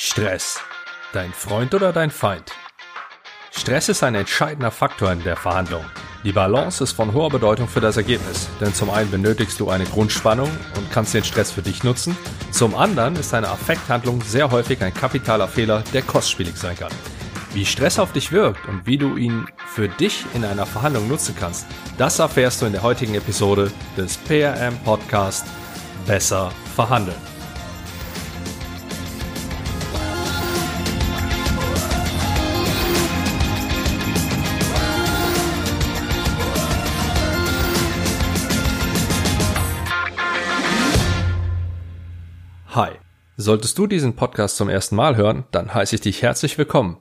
Stress. Dein Freund oder dein Feind? Stress ist ein entscheidender Faktor in der Verhandlung. Die Balance ist von hoher Bedeutung für das Ergebnis, denn zum einen benötigst du eine Grundspannung und kannst den Stress für dich nutzen, zum anderen ist eine Affekthandlung sehr häufig ein kapitaler Fehler, der kostspielig sein kann. Wie Stress auf dich wirkt und wie du ihn für dich in einer Verhandlung nutzen kannst, das erfährst du in der heutigen Episode des PRM Podcast Besser verhandeln. Solltest du diesen Podcast zum ersten Mal hören, dann heiße ich dich herzlich willkommen.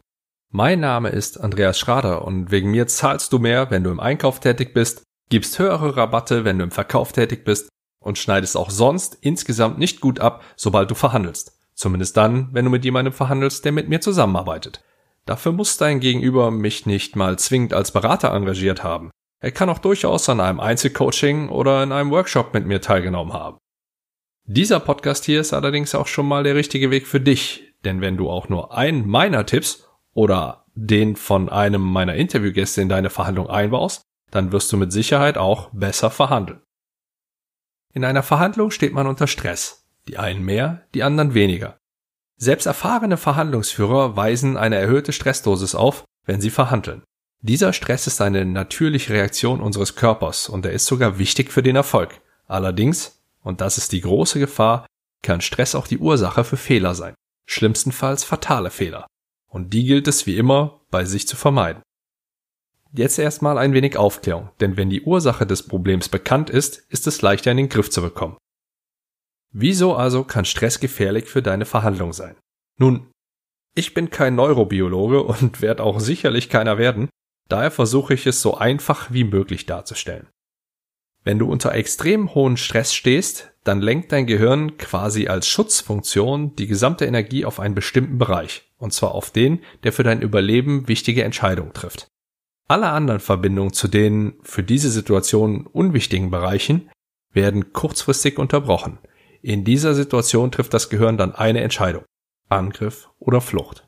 Mein Name ist Andreas Schrader und wegen mir zahlst du mehr, wenn du im Einkauf tätig bist, gibst höhere Rabatte, wenn du im Verkauf tätig bist und schneidest auch sonst insgesamt nicht gut ab, sobald du verhandelst. Zumindest dann, wenn du mit jemandem verhandelst, der mit mir zusammenarbeitet. Dafür muss dein Gegenüber mich nicht mal zwingend als Berater engagiert haben. Er kann auch durchaus an einem Einzelcoaching oder in einem Workshop mit mir teilgenommen haben. Dieser Podcast hier ist allerdings auch schon mal der richtige Weg für dich, denn wenn du auch nur einen meiner Tipps oder den von einem meiner Interviewgäste in deine Verhandlung einbaust, dann wirst du mit Sicherheit auch besser verhandeln. In einer Verhandlung steht man unter Stress, die einen mehr, die anderen weniger. Selbst erfahrene Verhandlungsführer weisen eine erhöhte Stressdosis auf, wenn sie verhandeln. Dieser Stress ist eine natürliche Reaktion unseres Körpers und er ist sogar wichtig für den Erfolg. Allerdings und das ist die große Gefahr, kann Stress auch die Ursache für Fehler sein. Schlimmstenfalls fatale Fehler. Und die gilt es wie immer bei sich zu vermeiden. Jetzt erstmal ein wenig Aufklärung, denn wenn die Ursache des Problems bekannt ist, ist es leichter in den Griff zu bekommen. Wieso also kann Stress gefährlich für deine Verhandlung sein? Nun, ich bin kein Neurobiologe und werde auch sicherlich keiner werden, daher versuche ich es so einfach wie möglich darzustellen. Wenn du unter extrem hohen Stress stehst, dann lenkt dein Gehirn quasi als Schutzfunktion die gesamte Energie auf einen bestimmten Bereich, und zwar auf den, der für dein Überleben wichtige Entscheidungen trifft. Alle anderen Verbindungen zu den für diese Situation unwichtigen Bereichen werden kurzfristig unterbrochen. In dieser Situation trifft das Gehirn dann eine Entscheidung. Angriff oder Flucht.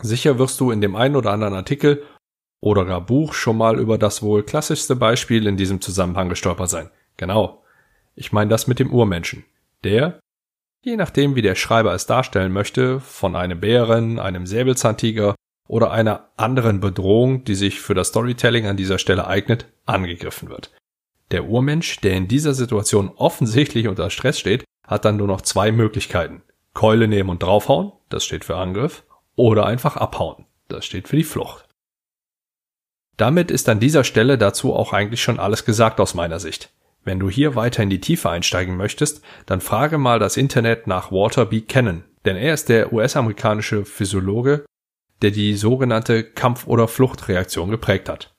Sicher wirst du in dem einen oder anderen Artikel oder gar Buch schon mal über das wohl klassischste Beispiel in diesem Zusammenhang gestolpert sein. Genau. Ich meine das mit dem Urmenschen, der, je nachdem wie der Schreiber es darstellen möchte, von einem Bären, einem Säbelzahntiger oder einer anderen Bedrohung, die sich für das Storytelling an dieser Stelle eignet, angegriffen wird. Der Urmensch, der in dieser Situation offensichtlich unter Stress steht, hat dann nur noch zwei Möglichkeiten. Keule nehmen und draufhauen, das steht für Angriff, oder einfach abhauen, das steht für die Flucht. Damit ist an dieser Stelle dazu auch eigentlich schon alles gesagt aus meiner Sicht. Wenn du hier weiter in die Tiefe einsteigen möchtest, dann frage mal das Internet nach Walter B. Cannon, denn er ist der US-amerikanische Physiologe, der die sogenannte Kampf- oder Fluchtreaktion geprägt hat.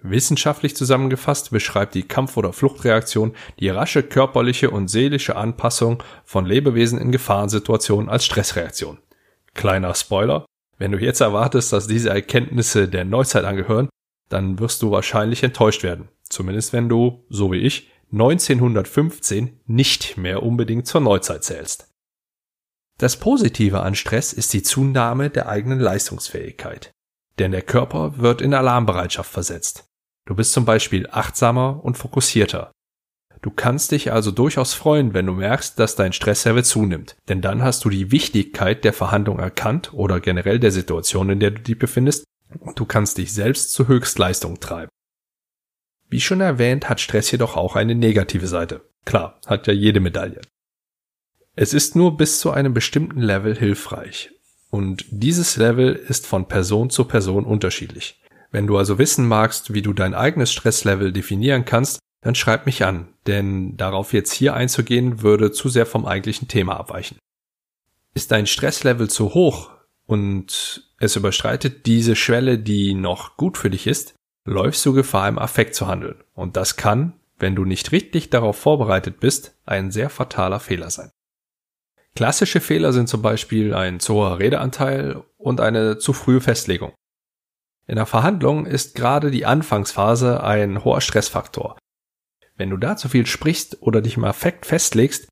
Wissenschaftlich zusammengefasst beschreibt die Kampf- oder Fluchtreaktion die rasche körperliche und seelische Anpassung von Lebewesen in Gefahrensituationen als Stressreaktion. Kleiner Spoiler, wenn du jetzt erwartest, dass diese Erkenntnisse der Neuzeit angehören, dann wirst du wahrscheinlich enttäuscht werden. Zumindest wenn du, so wie ich, 1915 nicht mehr unbedingt zur Neuzeit zählst. Das Positive an Stress ist die Zunahme der eigenen Leistungsfähigkeit. Denn der Körper wird in Alarmbereitschaft versetzt. Du bist zum Beispiel achtsamer und fokussierter. Du kannst dich also durchaus freuen, wenn du merkst, dass dein Stresslevel zunimmt, denn dann hast du die Wichtigkeit der Verhandlung erkannt oder generell der Situation, in der du dich befindest, du kannst dich selbst zur Höchstleistung treiben. Wie schon erwähnt, hat Stress jedoch auch eine negative Seite. Klar, hat ja jede Medaille. Es ist nur bis zu einem bestimmten Level hilfreich. Und dieses Level ist von Person zu Person unterschiedlich. Wenn du also wissen magst, wie du dein eigenes Stresslevel definieren kannst, dann schreib mich an, denn darauf jetzt hier einzugehen würde zu sehr vom eigentlichen Thema abweichen. Ist dein Stresslevel zu hoch, und es überstreitet diese Schwelle, die noch gut für dich ist, läufst du Gefahr, im Affekt zu handeln. Und das kann, wenn du nicht richtig darauf vorbereitet bist, ein sehr fataler Fehler sein. Klassische Fehler sind zum Beispiel ein zu hoher Redeanteil und eine zu frühe Festlegung. In der Verhandlung ist gerade die Anfangsphase ein hoher Stressfaktor. Wenn du da zu viel sprichst oder dich im Affekt festlegst,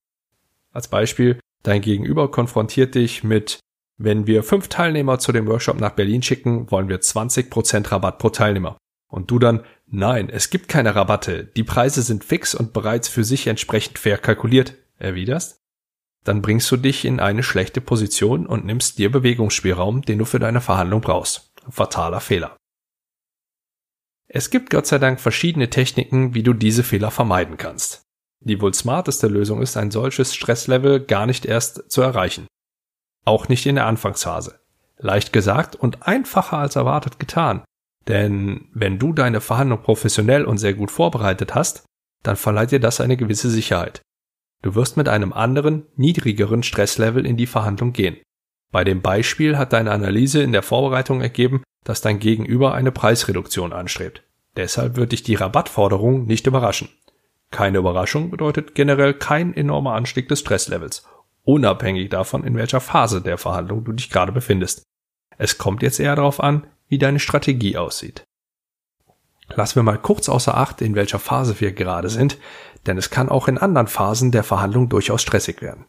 als Beispiel, dein Gegenüber konfrontiert dich mit wenn wir fünf Teilnehmer zu dem Workshop nach Berlin schicken, wollen wir 20% Rabatt pro Teilnehmer. Und du dann, nein, es gibt keine Rabatte, die Preise sind fix und bereits für sich entsprechend fair kalkuliert, erwiderst? Dann bringst du dich in eine schlechte Position und nimmst dir Bewegungsspielraum, den du für deine Verhandlung brauchst. Fataler Fehler. Es gibt Gott sei Dank verschiedene Techniken, wie du diese Fehler vermeiden kannst. Die wohl smarteste Lösung ist, ein solches Stresslevel gar nicht erst zu erreichen. Auch nicht in der Anfangsphase. Leicht gesagt und einfacher als erwartet getan. Denn wenn du deine Verhandlung professionell und sehr gut vorbereitet hast, dann verleiht dir das eine gewisse Sicherheit. Du wirst mit einem anderen, niedrigeren Stresslevel in die Verhandlung gehen. Bei dem Beispiel hat deine Analyse in der Vorbereitung ergeben, dass dein Gegenüber eine Preisreduktion anstrebt. Deshalb wird dich die Rabattforderung nicht überraschen. Keine Überraschung bedeutet generell kein enormer Anstieg des Stresslevels unabhängig davon, in welcher Phase der Verhandlung du dich gerade befindest. Es kommt jetzt eher darauf an, wie deine Strategie aussieht. Lassen wir mal kurz außer Acht, in welcher Phase wir gerade sind, denn es kann auch in anderen Phasen der Verhandlung durchaus stressig werden.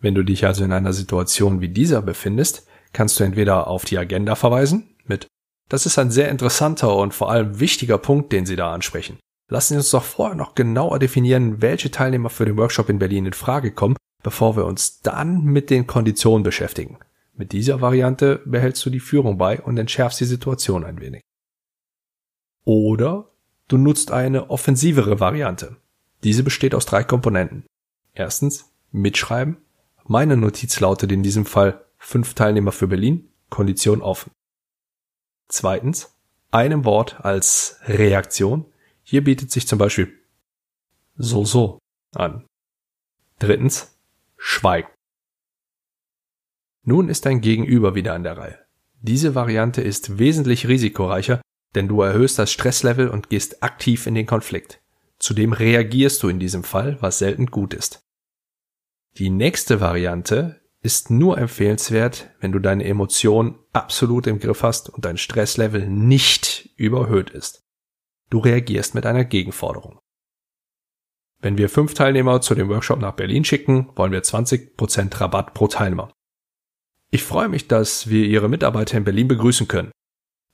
Wenn du dich also in einer Situation wie dieser befindest, kannst du entweder auf die Agenda verweisen mit Das ist ein sehr interessanter und vor allem wichtiger Punkt, den Sie da ansprechen. Lassen Sie uns doch vorher noch genauer definieren, welche Teilnehmer für den Workshop in Berlin in Frage kommen bevor wir uns dann mit den Konditionen beschäftigen. Mit dieser Variante behältst du die Führung bei und entschärfst die Situation ein wenig. Oder du nutzt eine offensivere Variante. Diese besteht aus drei Komponenten. Erstens mitschreiben. Meine Notiz lautet in diesem Fall fünf Teilnehmer für Berlin, Kondition offen. Zweitens einem Wort als Reaktion. Hier bietet sich zum Beispiel so so an. Drittens Schweigen. Nun ist dein Gegenüber wieder an der Reihe. Diese Variante ist wesentlich risikoreicher, denn du erhöhst das Stresslevel und gehst aktiv in den Konflikt. Zudem reagierst du in diesem Fall, was selten gut ist. Die nächste Variante ist nur empfehlenswert, wenn du deine Emotionen absolut im Griff hast und dein Stresslevel nicht überhöht ist. Du reagierst mit einer Gegenforderung. Wenn wir fünf Teilnehmer zu dem Workshop nach Berlin schicken, wollen wir 20% Rabatt pro Teilnehmer. Ich freue mich, dass wir Ihre Mitarbeiter in Berlin begrüßen können.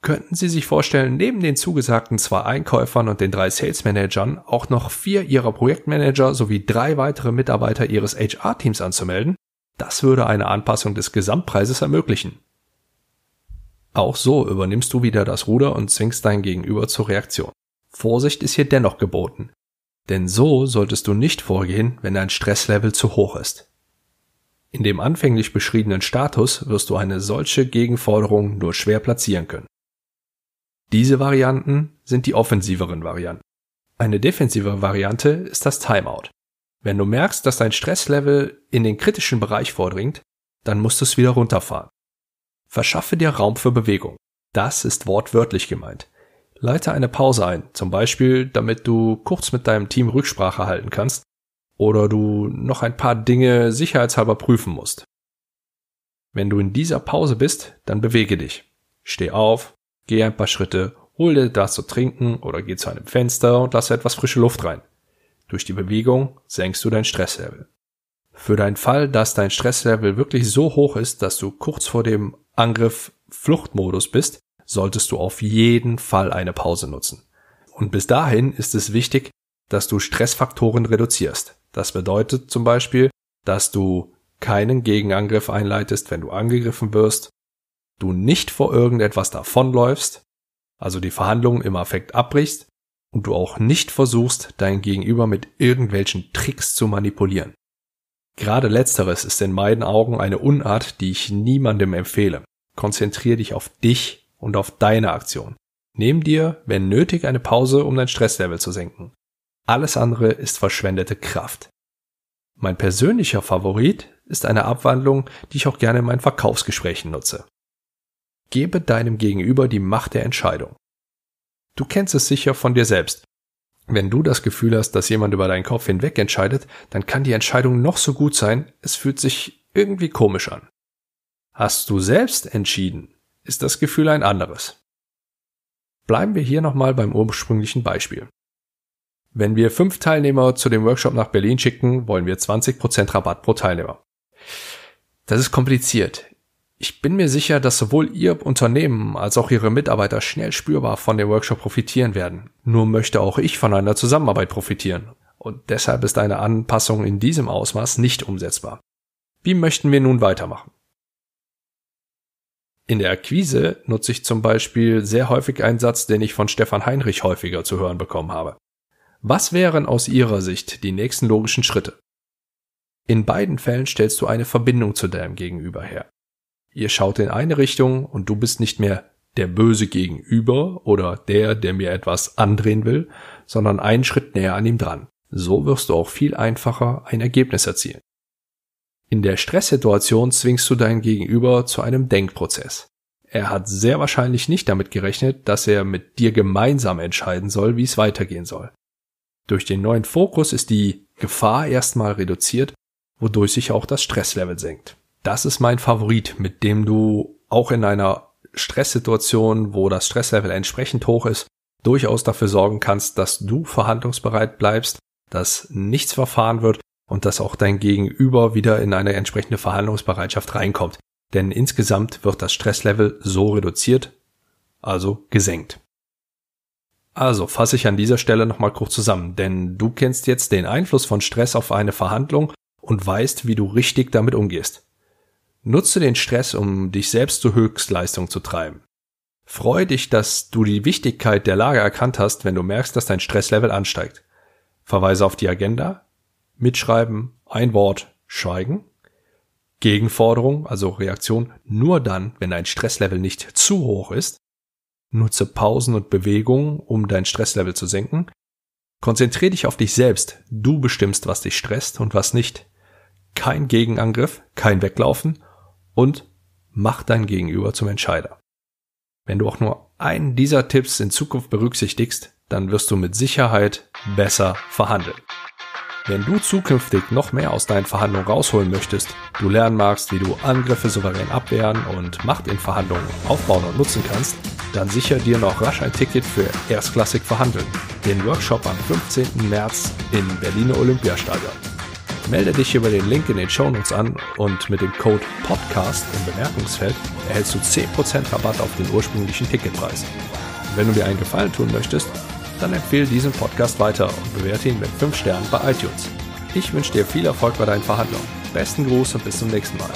Könnten Sie sich vorstellen, neben den zugesagten zwei Einkäufern und den drei Sales Managern auch noch vier Ihrer Projektmanager sowie drei weitere Mitarbeiter Ihres HR-Teams anzumelden? Das würde eine Anpassung des Gesamtpreises ermöglichen. Auch so übernimmst du wieder das Ruder und zwingst dein Gegenüber zur Reaktion. Vorsicht ist hier dennoch geboten. Denn so solltest du nicht vorgehen, wenn dein Stresslevel zu hoch ist. In dem anfänglich beschriebenen Status wirst du eine solche Gegenforderung nur schwer platzieren können. Diese Varianten sind die offensiveren Varianten. Eine defensive Variante ist das Timeout. Wenn du merkst, dass dein Stresslevel in den kritischen Bereich vordringt, dann musst du es wieder runterfahren. Verschaffe dir Raum für Bewegung. Das ist wortwörtlich gemeint. Leite eine Pause ein, zum Beispiel, damit du kurz mit deinem Team Rücksprache halten kannst oder du noch ein paar Dinge sicherheitshalber prüfen musst. Wenn du in dieser Pause bist, dann bewege dich. Steh auf, geh ein paar Schritte, hol dir das zu trinken oder geh zu einem Fenster und lass etwas frische Luft rein. Durch die Bewegung senkst du dein Stresslevel. Für deinen Fall, dass dein Stresslevel wirklich so hoch ist, dass du kurz vor dem Angriff Fluchtmodus bist, solltest du auf jeden Fall eine Pause nutzen. Und bis dahin ist es wichtig, dass du Stressfaktoren reduzierst. Das bedeutet zum Beispiel, dass du keinen Gegenangriff einleitest, wenn du angegriffen wirst, du nicht vor irgendetwas davonläufst, also die Verhandlungen im Affekt abbrichst und du auch nicht versuchst, dein Gegenüber mit irgendwelchen Tricks zu manipulieren. Gerade letzteres ist in meinen Augen eine Unart, die ich niemandem empfehle. Konzentrier dich auf dich und auf deine Aktion. Nimm dir, wenn nötig, eine Pause, um dein Stresslevel zu senken. Alles andere ist verschwendete Kraft. Mein persönlicher Favorit ist eine Abwandlung, die ich auch gerne in meinen Verkaufsgesprächen nutze. Gebe deinem Gegenüber die Macht der Entscheidung. Du kennst es sicher von dir selbst. Wenn du das Gefühl hast, dass jemand über deinen Kopf hinweg entscheidet, dann kann die Entscheidung noch so gut sein, es fühlt sich irgendwie komisch an. Hast du selbst entschieden, ist das Gefühl ein anderes. Bleiben wir hier nochmal beim ursprünglichen Beispiel. Wenn wir fünf Teilnehmer zu dem Workshop nach Berlin schicken, wollen wir 20% Rabatt pro Teilnehmer. Das ist kompliziert. Ich bin mir sicher, dass sowohl Ihr Unternehmen als auch Ihre Mitarbeiter schnell spürbar von dem Workshop profitieren werden. Nur möchte auch ich von einer Zusammenarbeit profitieren. Und deshalb ist eine Anpassung in diesem Ausmaß nicht umsetzbar. Wie möchten wir nun weitermachen? in der Akquise nutze ich zum Beispiel sehr häufig einen Satz, den ich von Stefan Heinrich häufiger zu hören bekommen habe. Was wären aus Ihrer Sicht die nächsten logischen Schritte? In beiden Fällen stellst du eine Verbindung zu deinem Gegenüber her. Ihr schaut in eine Richtung und du bist nicht mehr der böse Gegenüber oder der, der mir etwas andrehen will, sondern einen Schritt näher an ihm dran. So wirst du auch viel einfacher ein Ergebnis erzielen. In der Stresssituation zwingst du dein Gegenüber zu einem Denkprozess. Er hat sehr wahrscheinlich nicht damit gerechnet, dass er mit dir gemeinsam entscheiden soll, wie es weitergehen soll. Durch den neuen Fokus ist die Gefahr erstmal reduziert, wodurch sich auch das Stresslevel senkt. Das ist mein Favorit, mit dem du auch in einer Stresssituation, wo das Stresslevel entsprechend hoch ist, durchaus dafür sorgen kannst, dass du verhandlungsbereit bleibst, dass nichts verfahren wird und dass auch dein Gegenüber wieder in eine entsprechende Verhandlungsbereitschaft reinkommt. Denn insgesamt wird das Stresslevel so reduziert, also gesenkt. Also fasse ich an dieser Stelle nochmal kurz zusammen, denn du kennst jetzt den Einfluss von Stress auf eine Verhandlung und weißt, wie du richtig damit umgehst. Nutze den Stress, um dich selbst zur Höchstleistung zu treiben. Freue dich, dass du die Wichtigkeit der Lage erkannt hast, wenn du merkst, dass dein Stresslevel ansteigt. Verweise auf die Agenda, mitschreiben, ein Wort, schweigen. Gegenforderung, also Reaktion, nur dann, wenn dein Stresslevel nicht zu hoch ist. Nutze Pausen und Bewegungen, um dein Stresslevel zu senken. Konzentriere dich auf dich selbst. Du bestimmst, was dich stresst und was nicht. Kein Gegenangriff, kein Weglaufen und mach dein Gegenüber zum Entscheider. Wenn du auch nur einen dieser Tipps in Zukunft berücksichtigst, dann wirst du mit Sicherheit besser verhandeln. Wenn du zukünftig noch mehr aus deinen Verhandlungen rausholen möchtest, du lernen magst, wie du Angriffe souverän abwehren und Macht in Verhandlungen aufbauen und nutzen kannst, dann sicher dir noch rasch ein Ticket für Erstklassik Verhandeln, den Workshop am 15. März im Berliner Olympiastadion. Melde dich über den Link in den Shownotes an und mit dem Code PODCAST im Bemerkungsfeld erhältst du 10% Rabatt auf den ursprünglichen Ticketpreis. Wenn du mir einen Gefallen tun möchtest, dann empfehle diesen Podcast weiter und bewerte ihn mit 5 Sternen bei iTunes. Ich wünsche dir viel Erfolg bei deinen Verhandlungen. Besten Gruß und bis zum nächsten Mal.